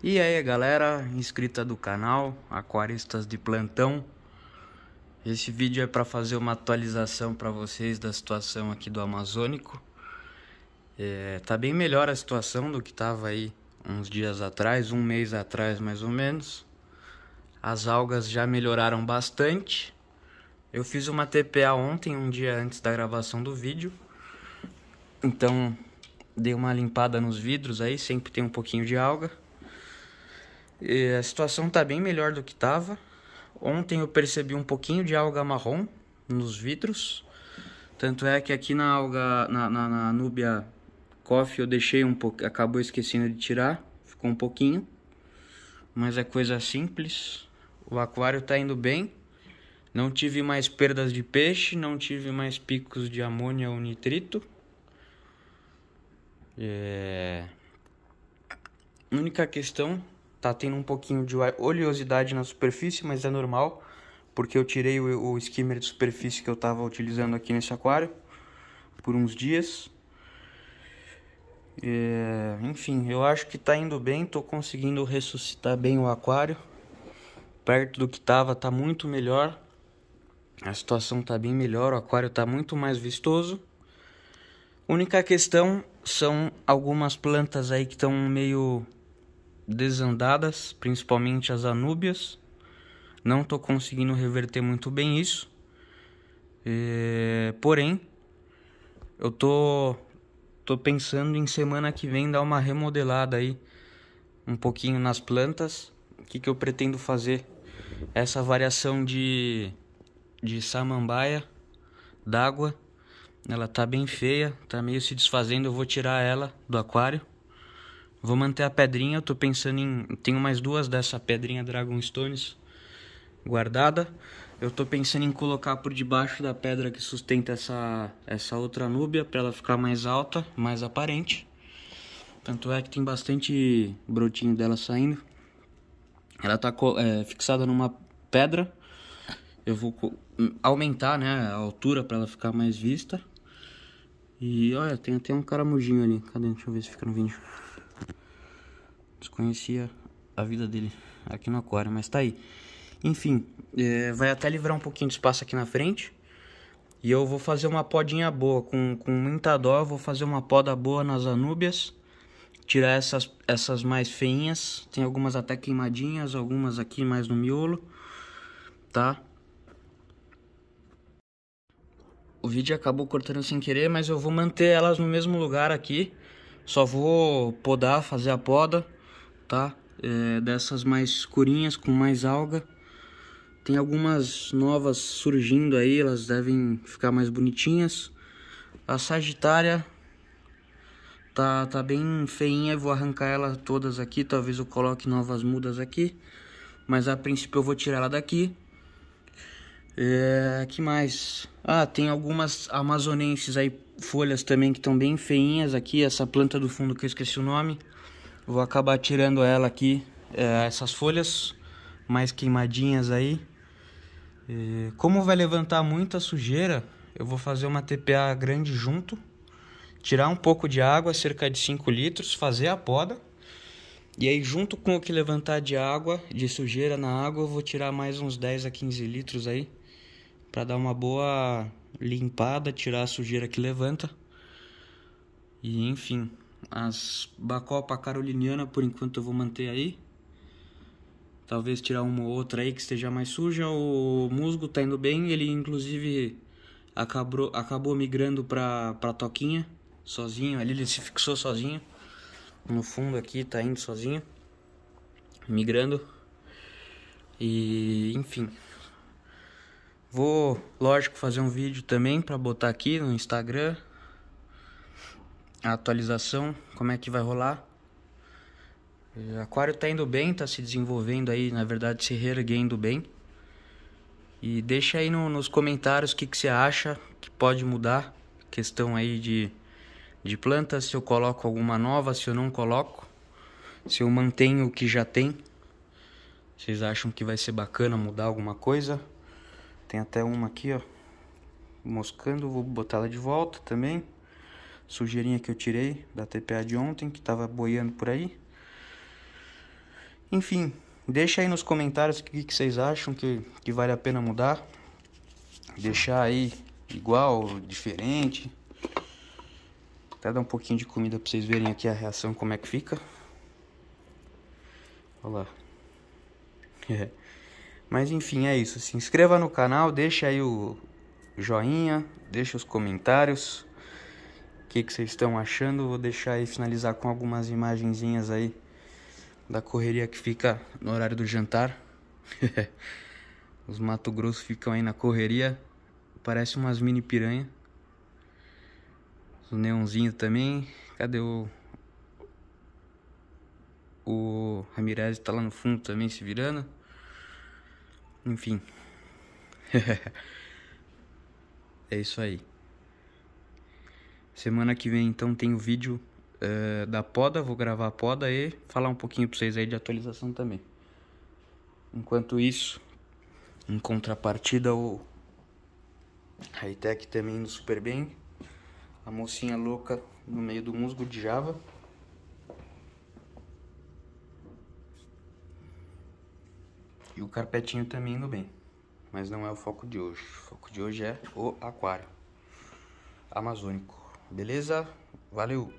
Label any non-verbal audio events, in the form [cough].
E aí galera, inscrita do canal, Aquaristas de Plantão. Esse vídeo é para fazer uma atualização para vocês da situação aqui do Amazônico. É, tá bem melhor a situação do que tava aí uns dias atrás, um mês atrás mais ou menos. As algas já melhoraram bastante. Eu fiz uma TPA ontem, um dia antes da gravação do vídeo. Então dei uma limpada nos vidros aí, sempre tem um pouquinho de alga. E a situação tá bem melhor do que tava. Ontem eu percebi um pouquinho de alga marrom nos vidros. Tanto é que aqui na alga, na, na, na Nubia Coffee eu deixei um pouco, acabou esquecendo de tirar, ficou um pouquinho. Mas é coisa simples. O aquário tá indo bem. Não tive mais perdas de peixe, não tive mais picos de amônia ou nitrito. É... Única questão tá tendo um pouquinho de oleosidade na superfície, mas é normal, porque eu tirei o, o skimmer de superfície que eu estava utilizando aqui nesse aquário por uns dias. É, enfim, eu acho que está indo bem, estou conseguindo ressuscitar bem o aquário. Perto do que estava está muito melhor. A situação está bem melhor, o aquário está muito mais vistoso. Única questão são algumas plantas aí que estão meio desandadas, principalmente as anúbias. Não estou conseguindo reverter muito bem isso. É, porém, eu tô, tô pensando em semana que vem dar uma remodelada aí um pouquinho nas plantas. O que, que eu pretendo fazer? Essa variação de, de samambaia d'água, ela tá bem feia, tá meio se desfazendo. Eu vou tirar ela do aquário Vou manter a pedrinha, eu tô pensando em... Tenho mais duas dessa pedrinha Dragonstones guardada. Eu tô pensando em colocar por debaixo da pedra que sustenta essa, essa outra núbia para ela ficar mais alta, mais aparente. Tanto é que tem bastante brotinho dela saindo. Ela tá é, fixada numa pedra. Eu vou aumentar né, a altura para ela ficar mais vista. E olha, tem até um caramujinho ali. Cadê? Deixa eu ver se fica no vídeo desconhecia a vida dele aqui no aquário, mas tá aí. Enfim, é, vai até livrar um pouquinho de espaço aqui na frente. E eu vou fazer uma podinha boa, com, com muita dó, vou fazer uma poda boa nas anúbias. Tirar essas, essas mais feinhas, tem algumas até queimadinhas, algumas aqui mais no miolo, tá? O vídeo acabou cortando sem querer, mas eu vou manter elas no mesmo lugar aqui. Só vou podar, fazer a poda tá? É, dessas mais escurinhas com mais alga. Tem algumas novas surgindo aí, elas devem ficar mais bonitinhas. A Sagitária tá, tá bem feinha, vou arrancar ela todas aqui, talvez eu coloque novas mudas aqui. Mas a princípio eu vou tirar ela daqui. É, que mais? Ah, tem algumas amazonenses aí, folhas também que estão bem feinhas aqui. Essa planta do fundo que eu esqueci o nome. Vou acabar tirando ela aqui, é, essas folhas mais queimadinhas aí. E como vai levantar muita sujeira, eu vou fazer uma TPA grande junto, tirar um pouco de água, cerca de 5 litros, fazer a poda. E aí, junto com o que levantar de água, de sujeira na água, eu vou tirar mais uns 10 a 15 litros aí, para dar uma boa limpada, tirar a sujeira que levanta. E enfim, as Bacopa Caroliniana, por enquanto, eu vou manter aí. Talvez tirar uma ou outra aí que esteja mais suja. O musgo tá indo bem, ele inclusive acabou, acabou migrando pra, pra toquinha, sozinho. Ali ele se fixou sozinho. No fundo aqui tá indo sozinho, migrando. E enfim, Vou, lógico, fazer um vídeo também para botar aqui no Instagram, a atualização, como é que vai rolar. O eh, aquário está indo bem, está se desenvolvendo aí, na verdade se reerguendo bem. E deixa aí no, nos comentários o que, que você acha que pode mudar. Questão aí de, de plantas, se eu coloco alguma nova, se eu não coloco. Se eu mantenho o que já tem. Vocês acham que vai ser bacana mudar alguma coisa? Tem até uma aqui, ó. Moscando, vou botar ela de volta também sujeirinha que eu tirei da TPA de ontem, que tava boiando por aí. Enfim, deixa aí nos comentários o que, que vocês acham que, que vale a pena mudar. Deixar aí igual, diferente. Até dar um pouquinho de comida pra vocês verem aqui a reação, como é que fica. Olha lá. [laughs] É. Mas enfim, é isso. Se inscreva no canal, deixa aí o joinha, deixa os comentários que, que vocês estão achando. Vou deixar e finalizar com algumas imagenzinhas aí da correria que fica no horário do jantar. [laughs] Os Mato Grosso ficam aí na correria. Parece umas mini piranha. O neonzinho também. Cadê o... O Ramirez tá lá no fundo também se virando. Enfim. [laughs] é isso aí. Semana que vem, então, tem o vídeo uh, da poda. Vou gravar a poda e falar um pouquinho pra vocês aí de atualização também. Enquanto isso, em contrapartida, o Hightech também indo super bem. A mocinha louca no meio do musgo de Java. E o carpetinho também indo bem. Mas não é o foco de hoje. O foco de hoje é o aquário amazônico. Beleza? Valeu!